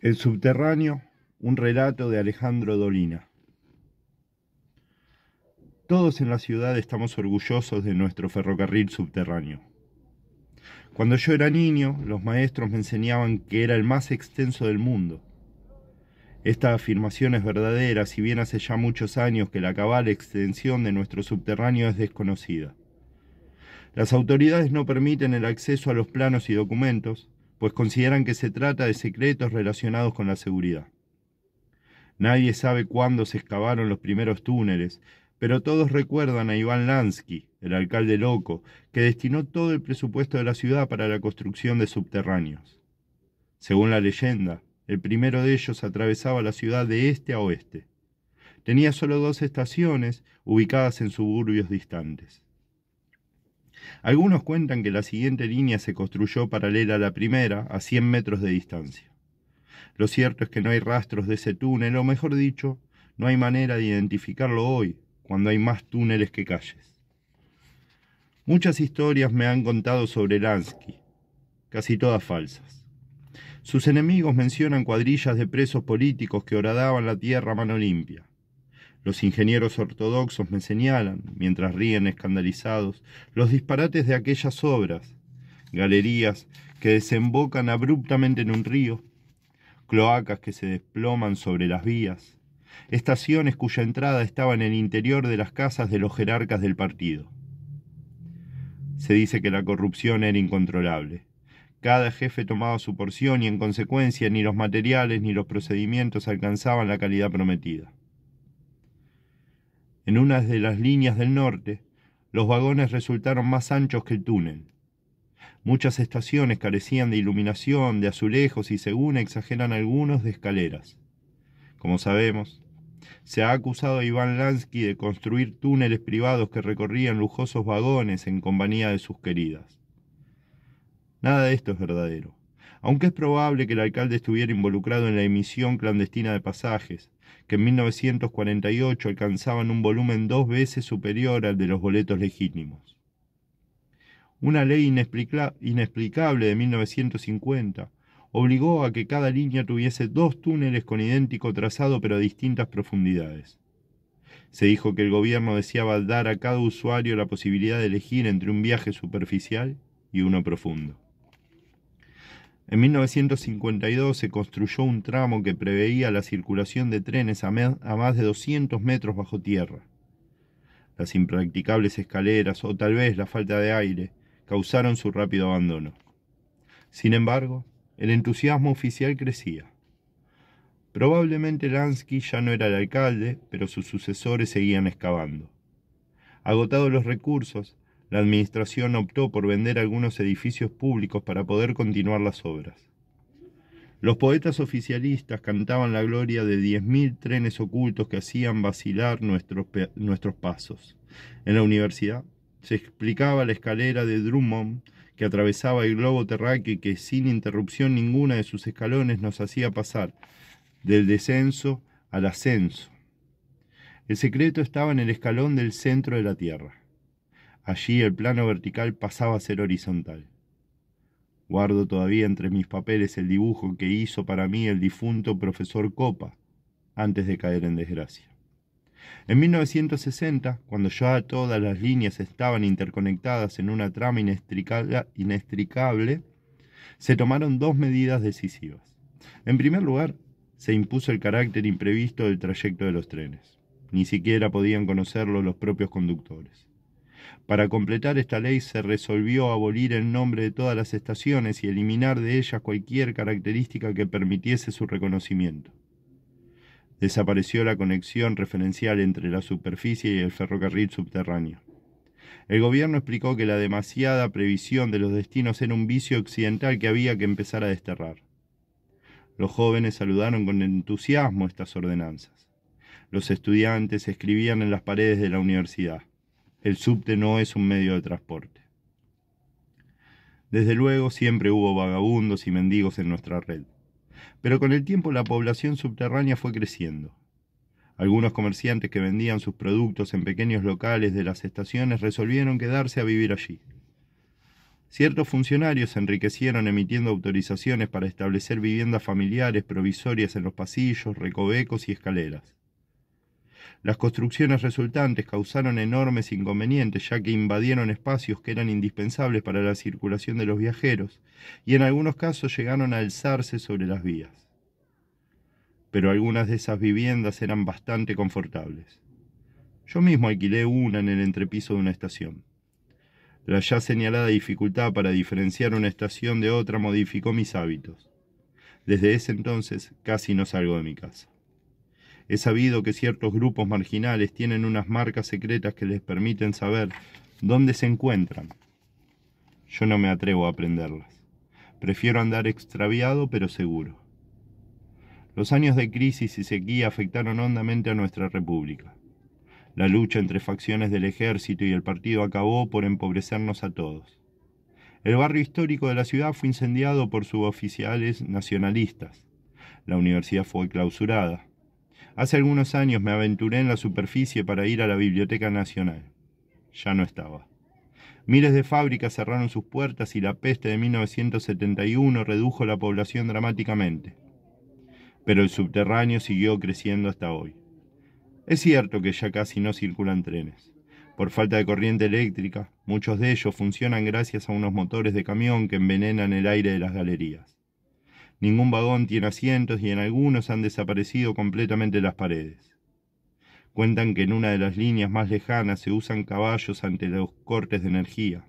El subterráneo, un relato de Alejandro Dolina. Todos en la ciudad estamos orgullosos de nuestro ferrocarril subterráneo. Cuando yo era niño, los maestros me enseñaban que era el más extenso del mundo. Esta afirmación es verdadera, si bien hace ya muchos años que la cabal extensión de nuestro subterráneo es desconocida. Las autoridades no permiten el acceso a los planos y documentos, pues consideran que se trata de secretos relacionados con la seguridad. Nadie sabe cuándo se excavaron los primeros túneles, pero todos recuerdan a Iván Lansky, el alcalde loco, que destinó todo el presupuesto de la ciudad para la construcción de subterráneos. Según la leyenda, el primero de ellos atravesaba la ciudad de este a oeste. Tenía solo dos estaciones ubicadas en suburbios distantes. Algunos cuentan que la siguiente línea se construyó paralela a la primera, a 100 metros de distancia. Lo cierto es que no hay rastros de ese túnel, o mejor dicho, no hay manera de identificarlo hoy, cuando hay más túneles que calles. Muchas historias me han contado sobre Lansky, casi todas falsas. Sus enemigos mencionan cuadrillas de presos políticos que horadaban la tierra a mano limpia. Los ingenieros ortodoxos me señalan, mientras ríen escandalizados, los disparates de aquellas obras, galerías que desembocan abruptamente en un río, cloacas que se desploman sobre las vías, estaciones cuya entrada estaba en el interior de las casas de los jerarcas del partido. Se dice que la corrupción era incontrolable. Cada jefe tomaba su porción y en consecuencia ni los materiales ni los procedimientos alcanzaban la calidad prometida. En una de las líneas del norte, los vagones resultaron más anchos que el túnel. Muchas estaciones carecían de iluminación, de azulejos y, según exageran algunos, de escaleras. Como sabemos, se ha acusado a Iván Lansky de construir túneles privados que recorrían lujosos vagones en compañía de sus queridas. Nada de esto es verdadero aunque es probable que el alcalde estuviera involucrado en la emisión clandestina de pasajes, que en 1948 alcanzaban un volumen dos veces superior al de los boletos legítimos. Una ley inexplicable de 1950 obligó a que cada línea tuviese dos túneles con idéntico trazado pero a distintas profundidades. Se dijo que el gobierno deseaba dar a cada usuario la posibilidad de elegir entre un viaje superficial y uno profundo. En 1952 se construyó un tramo que preveía la circulación de trenes a, más de 200 metros bajo tierra. Las impracticables escaleras o tal vez la falta de aire causaron su rápido abandono. Sin embargo, el entusiasmo oficial crecía. Probablemente Lansky ya no era el alcalde, pero sus sucesores seguían excavando. Agotados los recursos, la administración optó por vender algunos edificios públicos para poder continuar las obras. Los poetas oficialistas cantaban la gloria de 10.000 trenes ocultos que hacían vacilar nuestros, nuestros pasos. En la universidad se explicaba la escalera de Drummond que atravesaba el globo terráqueo y que sin interrupción ninguna de sus escalones nos hacía pasar del descenso al ascenso. El secreto estaba en el escalón del centro de la Tierra. Allí el plano vertical pasaba a ser horizontal. Guardo todavía entre mis papeles el dibujo que hizo para mí el difunto profesor Copa antes de caer en desgracia. En 1960, cuando ya todas las líneas estaban interconectadas en una trama inextricable, se tomaron dos medidas decisivas. En primer lugar, se impuso el carácter imprevisto del trayecto de los trenes. Ni siquiera podían conocerlo los propios conductores. Para completar esta ley se resolvió abolir el nombre de todas las estaciones y eliminar de ellas cualquier característica que permitiese su reconocimiento. Desapareció la conexión referencial entre la superficie y el ferrocarril subterráneo. El gobierno explicó que la demasiada previsión de los destinos era un vicio occidental que había que empezar a desterrar. Los jóvenes saludaron con entusiasmo estas ordenanzas. Los estudiantes escribían en las paredes de la universidad el subte no es un medio de transporte. Desde luego siempre hubo vagabundos y mendigos en nuestra red, pero con el tiempo la población subterránea fue creciendo. Algunos comerciantes que vendían sus productos en pequeños locales de las estaciones resolvieron quedarse a vivir allí. Ciertos funcionarios se enriquecieron emitiendo autorizaciones para establecer viviendas familiares provisorias en los pasillos, recovecos y escaleras. Las construcciones resultantes causaron enormes inconvenientes, ya que invadieron espacios que eran indispensables para la circulación de los viajeros, y en algunos casos llegaron a alzarse sobre las vías. Pero algunas de esas viviendas eran bastante confortables. Yo mismo alquilé una en el entrepiso de una estación. La ya señalada dificultad para diferenciar una estación de otra modificó mis hábitos. Desde ese entonces casi no salgo de mi casa. He sabido que ciertos grupos marginales tienen unas marcas secretas que les permiten saber dónde se encuentran. Yo no me atrevo a aprenderlas. Prefiero andar extraviado pero seguro. Los años de crisis y sequía afectaron hondamente a nuestra república. La lucha entre facciones del ejército y el partido acabó por empobrecernos a todos. El barrio histórico de la ciudad fue incendiado por suboficiales nacionalistas. La universidad fue clausurada. Hace algunos años me aventuré en la superficie para ir a la Biblioteca Nacional. Ya no estaba. Miles de fábricas cerraron sus puertas y la peste de 1971 redujo la población dramáticamente. Pero el subterráneo siguió creciendo hasta hoy. Es cierto que ya casi no circulan trenes. Por falta de corriente eléctrica, muchos de ellos funcionan gracias a unos motores de camión que envenenan el aire de las galerías. Ningún vagón tiene asientos y en algunos han desaparecido completamente las paredes. Cuentan que en una de las líneas más lejanas se usan caballos ante los cortes de energía.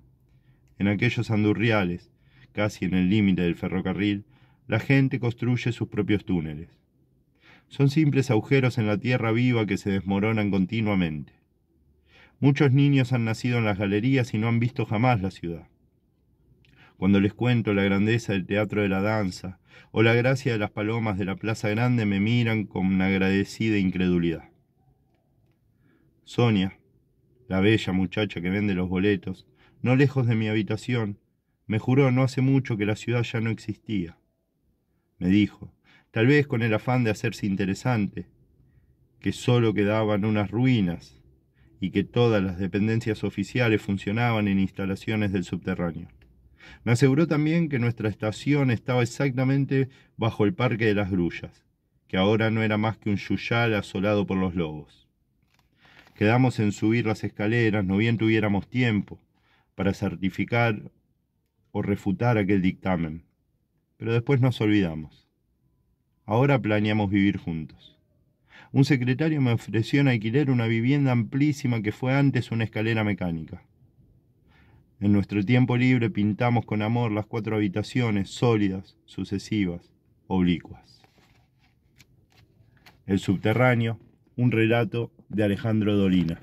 En aquellos andurriales, casi en el límite del ferrocarril, la gente construye sus propios túneles. Son simples agujeros en la tierra viva que se desmoronan continuamente. Muchos niños han nacido en las galerías y no han visto jamás la ciudad. Cuando les cuento la grandeza del teatro de la danza o la gracia de las palomas de la Plaza Grande, me miran con agradecida incredulidad. Sonia, la bella muchacha que vende los boletos, no lejos de mi habitación, me juró no hace mucho que la ciudad ya no existía. Me dijo, tal vez con el afán de hacerse interesante, que solo quedaban unas ruinas y que todas las dependencias oficiales funcionaban en instalaciones del subterráneo. Me aseguró también que nuestra estación estaba exactamente bajo el Parque de las Grullas, que ahora no era más que un yuyal asolado por los lobos. Quedamos en subir las escaleras, no bien tuviéramos tiempo para certificar o refutar aquel dictamen, pero después nos olvidamos. Ahora planeamos vivir juntos. Un secretario me ofreció en alquiler una vivienda amplísima que fue antes una escalera mecánica. En nuestro tiempo libre pintamos con amor las cuatro habitaciones sólidas, sucesivas, oblicuas. El subterráneo, un relato de Alejandro Dolina.